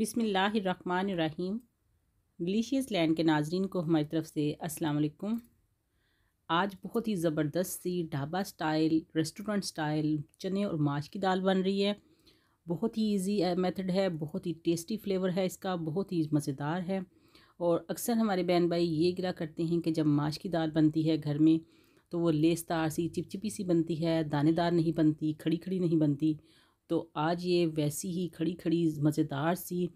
बिसमीम ग्लीशियस लैंड के नाजरन को हमारी तरफ से अस्सलाम आज बहुत ही ज़बरदस्त सी ढाबा स्टाइल रेस्टोरेंट स्टाइल चने और माश की दाल बन रही है बहुत ही इजी मेथड है बहुत ही टेस्टी फ्लेवर है इसका बहुत ही मज़ेदार है और अक्सर हमारे बहन भाई ये गिरा करते हैं कि जब माश की दाल बनती है घर में तो वो लेसदार सी चिपचिपी सी बनती है दानेदार नहीं बनती खड़ी खड़ी नहीं बनती तो आज ये वैसी ही खड़ी खड़ी मज़ेदार सी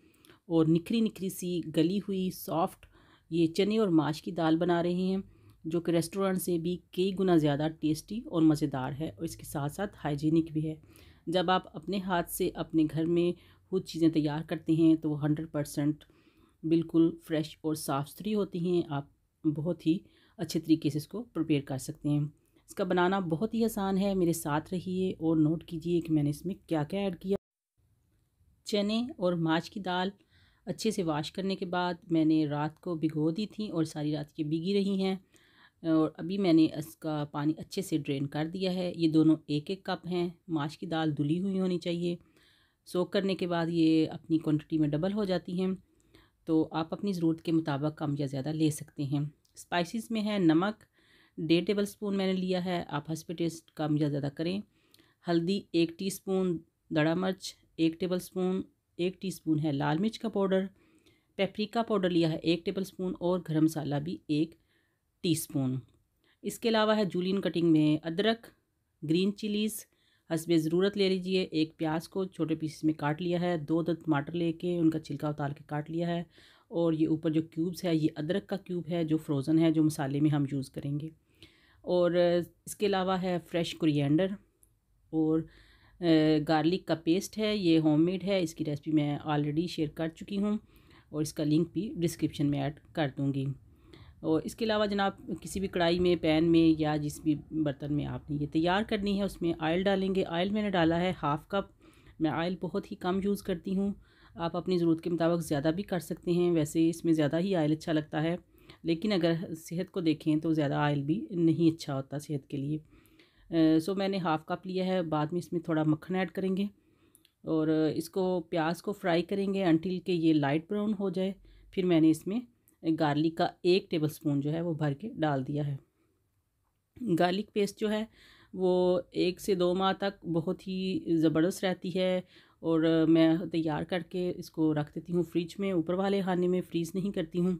और निखरी निखरी सी गली हुई सॉफ्ट ये चने और माश की दाल बना रहे हैं जो कि रेस्टोरेंट से भी कई गुना ज़्यादा टेस्टी और मज़ेदार है और इसके साथ साथ हाइजीनिक भी है जब आप अपने हाथ से अपने घर में खुद चीज़ें तैयार करते हैं तो वो हंड्रेड परसेंट बिल्कुल फ्रेश और साफ़ सुथरी होती हैं आप बहुत ही अच्छे तरीके से इसको प्रिपेयर कर सकते हैं इसका बनाना बहुत ही आसान है मेरे साथ रहिए और नोट कीजिए कि मैंने इसमें क्या क्या ऐड किया चने और माछ की दाल अच्छे से वाश करने के बाद मैंने रात को भिगो दी थी और सारी रात ये भिगी रही हैं और अभी मैंने इसका पानी अच्छे से ड्रेन कर दिया है ये दोनों एक एक कप हैं माछ की दाल धुली हुई होनी चाहिए सोख करने के बाद ये अपनी क्वांटिटी में डबल हो जाती हैं तो आप अपनी ज़रूरत के मुताबिक कम या ज़्यादा ले सकते हैं स्पाइसेस में है नमक डेढ़ टेबल स्पून मैंने लिया है आप हंस पे टेस्ट का मुझे ज़्यादा करें हल्दी एक टीस्पून दड़ा मिर्च एक टेबल स्पून एक स्पून है लाल मिर्च का पाउडर पेपरिका पाउडर लिया है एक टेबल स्पून और गर्म मसाला भी एक स्पून इसके अलावा है जूलिन कटिंग में अदरक ग्रीन चिलीज़ हसबे ज़रूरत ले लीजिए एक प्याज को छोटे पीसेस में काट लिया है दो दो टमाटर लेके उनका छिलका उतार के काट लिया है और ये ऊपर जो क्यूब्स है ये अदरक का क्यूब है जो फ्रोज़न है जो मसाले में हम यूज़ करेंगे और इसके अलावा है फ्रेश कुरिएंडर और गार्लिक का पेस्ट है ये होममेड है इसकी रेसिपी मैं ऑलरेडी शेयर कर चुकी हूँ और इसका लिंक भी डिस्क्रिप्शन में ऐड कर दूँगी और इसके अलावा जनाब किसी भी कढ़ाई में पैन में या जिस भी बर्तन में आपने ये तैयार करनी है उसमें आयल डालेंगे आयल मैंने डाला है हाफ़ कप मैं आयल बहुत ही कम यूज़ करती हूँ आप अपनी ज़रूरत के मुताबिक ज़्यादा भी कर सकते हैं वैसे इसमें ज़्यादा ही आयल अच्छा लगता है लेकिन अगर सेहत को देखें तो ज़्यादा आयल भी नहीं अच्छा होता सेहत के लिए सो मैंने हाफ़ कप लिया है बाद में इसमें थोड़ा मक्खन ऐड करेंगे और इसको प्याज को फ्राई करेंगे अंटिल के ये लाइट ब्राउन हो जाए फिर मैंने इसमें गार्लिक का एक टेबल स्पून जो है वो भर के डाल दिया है गार्लिक पेस्ट जो है वो एक से दो माह तक बहुत ही ज़बरदस्त रहती है और मैं तैयार करके इसको रख देती हूँ फ्रिज में ऊपर वाले खाने में फ्रीज़ नहीं करती हूँ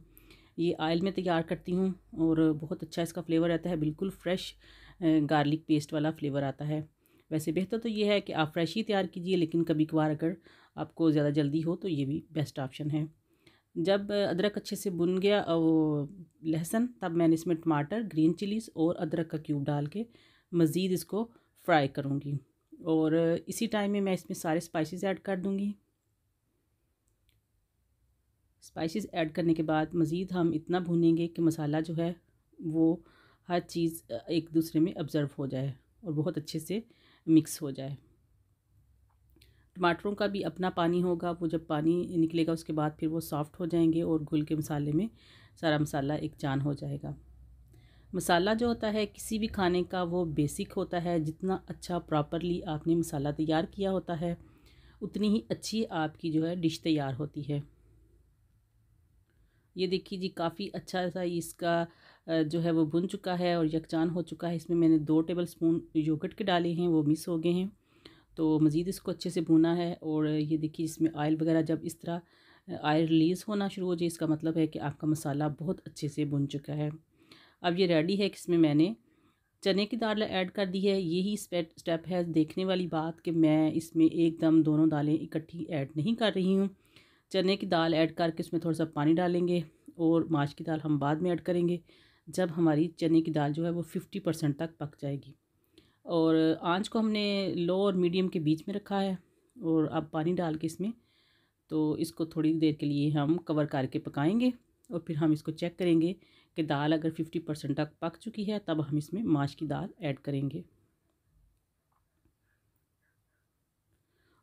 ये आयल में तैयार करती हूँ और बहुत अच्छा इसका फ्लेवर रहता है बिल्कुल फ्रेश गार्लिक पेस्ट वाला फ्लेवर आता है वैसे बेहतर तो ये है कि आप फ्रेश ही तैयार कीजिए लेकिन कभी कभार अगर आपको ज़्यादा जल्दी हो तो ये भी बेस्ट ऑप्शन है जब अदरक अच्छे से बुन गया और लहसुन तब मैंने इसमें टमाटर ग्रीन चिलीज़ और अदरक का क्यूब डाल के मज़ीद इसको फ्राई करूँगी और इसी टाइम में मैं इसमें सारे स्पाइसेस ऐड कर दूँगी स्पाइसेस ऐड करने के बाद मज़ीद हम इतना भूनेंगे कि मसाला जो है वो हर चीज़ एक दूसरे में ऑब्ज़र्व हो जाए और बहुत अच्छे से मिक्स हो जाए टमाटरों का भी अपना पानी होगा वो जब पानी निकलेगा उसके बाद फिर वो सॉफ़्ट हो जाएंगे और घुल के मसाले में सारा मसाला एक जान हो जाएगा मसाला जो होता है किसी भी खाने का वो बेसिक होता है जितना अच्छा प्रॉपरली आपने मसाला तैयार किया होता है उतनी ही अच्छी आपकी जो है डिश तैयार होती है ये देखिए जी काफ़ी अच्छा सा इसका जो है वो भुन चुका है और यकजान हो चुका है इसमें मैंने दो टेबल स्पून योगट के डाले हैं वो मिस हो गए हैं तो मज़ीद इसको अच्छे से भुना है और ये देखिए इसमें आयल वगैरह जब इस तरह आयल रिलीज़ होना शुरू हो जाए इसका मतलब है कि आपका मसाला बहुत अच्छे से भुन चुका है अब ये रेडी है कि इसमें मैंने चने की दाल ऐड कर दी है यही स्टेप है देखने वाली बात कि मैं इसमें एकदम दोनों दालें इकट्ठी ऐड नहीं कर रही हूँ चने की दाल ऐड करके उसमें थोड़ा सा पानी डालेंगे और माश की दाल हम बाद में ऐड करेंगे जब हमारी चने की दाल जो है वो फिफ्टी परसेंट तक पक जाएगी और आंच को हमने लो और मीडियम के बीच में रखा है और अब पानी डाल के इसमें तो इसको थोड़ी देर के लिए हम कवर करके पकाएंगे और फिर हम इसको चेक करेंगे कि दाल अगर फिफ्टी परसेंट तक पक चुकी है तब हम इसमें माश की दाल ऐड करेंगे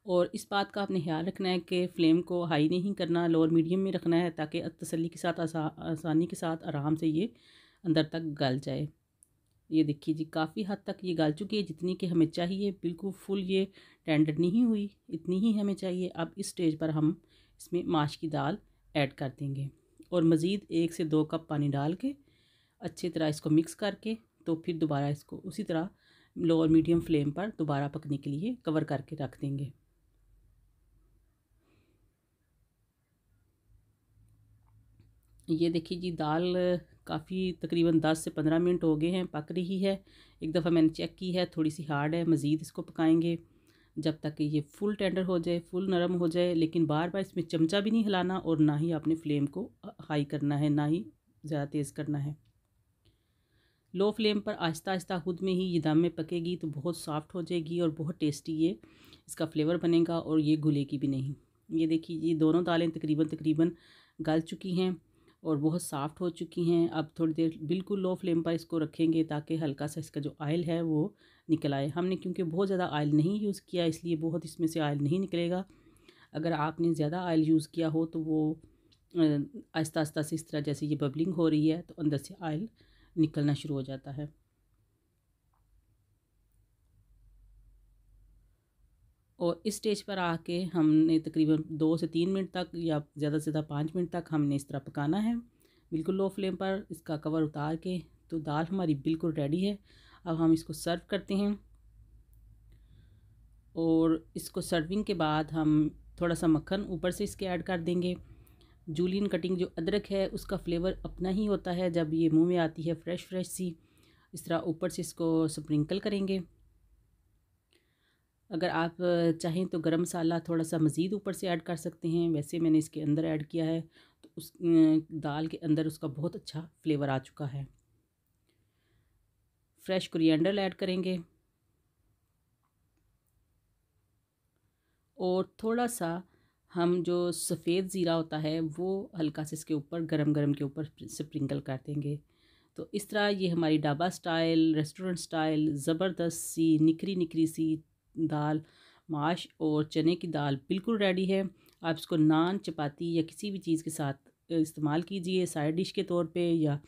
और इस बात का आपने ख्याल रखना है कि फ्लेम को हाई नहीं करना लोअर मीडियम में रखना है ताकि तसली के साथ आसा आसानी के साथ आराम से ये अंदर तक गल जाए ये देखिए जी काफ़ी हद तक ये गल चुकी है जितनी कि हमें चाहिए बिल्कुल फुल ये टेंडर नहीं हुई इतनी ही हमें चाहिए अब इस स्टेज पर हम इसमें माश की दाल ऐड कर देंगे और मज़ीद एक से दो कप पानी डाल के अच्छी तरह इसको मिक्स करके तो फिर दोबारा इसको उसी तरह लो और मीडियम फ्लेम पर दोबारा पकने के लिए कवर करके रख देंगे ये देखिए जी दाल काफ़ी तकरीबन दस से पंद्रह मिनट हो गए हैं पक रही है एक दफ़ा मैंने चेक की है थोड़ी सी हार्ड है मज़ीद इसको पकाएंगे जब तक ये फुल टेंडर हो जाए फुल नरम हो जाए लेकिन बार बार इसमें चमचा भी नहीं हिलाना और ना ही आपने फ्लेम को हाई करना है ना ही ज़्यादा तेज़ करना है लो फ्लेम पर आहिस्ता आहिस्ता खुद में ही ये दम में पकेगी तो बहुत सॉफ्ट हो जाएगी और बहुत टेस्टी ये इसका फ्लेवर बनेगा और ये घुलेगी भी नहीं ये देखिए ये दोनों दालें तकरीबन तकरीबन गल चुकी हैं और बहुत सॉफ्ट हो चुकी हैं अब थोड़ी देर बिल्कुल लो फ्लेम पर इसको रखेंगे ताकि हल्का सा इसका जो ऑयल है वो निकल आए हमने क्योंकि बहुत ज़्यादा ऑयल नहीं यूज़ किया इसलिए बहुत इसमें से ऑयल नहीं निकलेगा अगर आपने ज़्यादा ऑयल यूज़ किया हो तो वो आहिस्ता आहिस्ता से इस तरह जैसे ये बबलिंग हो रही है तो अंदर से ऑयल निकलना शुरू हो जाता है और इस स्टेज पर आके हमने तकरीबन दो से तीन मिनट तक या ज़्यादा से ज़्यादा पाँच मिनट तक हमने इस तरह पकाना है बिल्कुल लो फ्लेम पर इसका कवर उतार के तो दाल हमारी बिल्कुल रेडी है अब हम इसको सर्व करते हैं और इसको सर्विंग के बाद हम थोड़ा सा मक्खन ऊपर से इसके ऐड कर देंगे जूलियन कटिंग जो अदरक है उसका फ्लेवर अपना ही होता है जब ये मुँह में आती है फ्रेश फ्रेश सी इस तरह ऊपर से इसको स्प्रिंकल करेंगे अगर आप चाहें तो गरम मसाला थोड़ा सा मज़ीद ऊपर से ऐड कर सकते हैं वैसे मैंने इसके अंदर ऐड किया है तो उस दाल के अंदर उसका बहुत अच्छा फ्लेवर आ चुका है फ्रेश कुरियंडल ऐड करेंगे और थोड़ा सा हम जो सफ़ेद ज़ीरा होता है वो हल्का से इसके ऊपर गरम गरम के ऊपर स्प्रिंकल कर देंगे तो इस तरह ये हमारी ढाबा स्टाइल रेस्टोरेंट स्टाइल ज़बरदस्त सी निखरी निखरी सी दाल माश और चने की दाल बिल्कुल रेडी है आप इसको नान चपाती या किसी भी चीज़ के साथ इस्तेमाल कीजिए साइड डिश के तौर पे या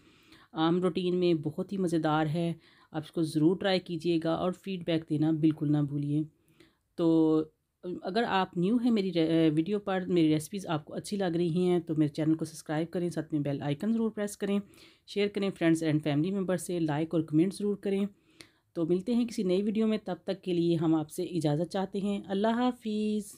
आम रोटीन में बहुत ही मज़ेदार है आप इसको ज़रूर ट्राई कीजिएगा और फीडबैक देना बिल्कुल ना भूलिए तो अगर आप न्यू हैं मेरी वीडियो पर मेरी रेसिपीज़ आपको अच्छी लग रही हैं तो मेरे चैनल को सब्सक्राइब करें साथ में बेल आइकन ज़रूर प्रेस करें शेयर करें फ्रेंड्स एंड फैमिली मेम्बर से लाइक और कमेंट ज़रूर करें तो मिलते हैं किसी नई वीडियो में तब तक के लिए हम आपसे इजाज़त चाहते हैं अल्लाह हाफिज़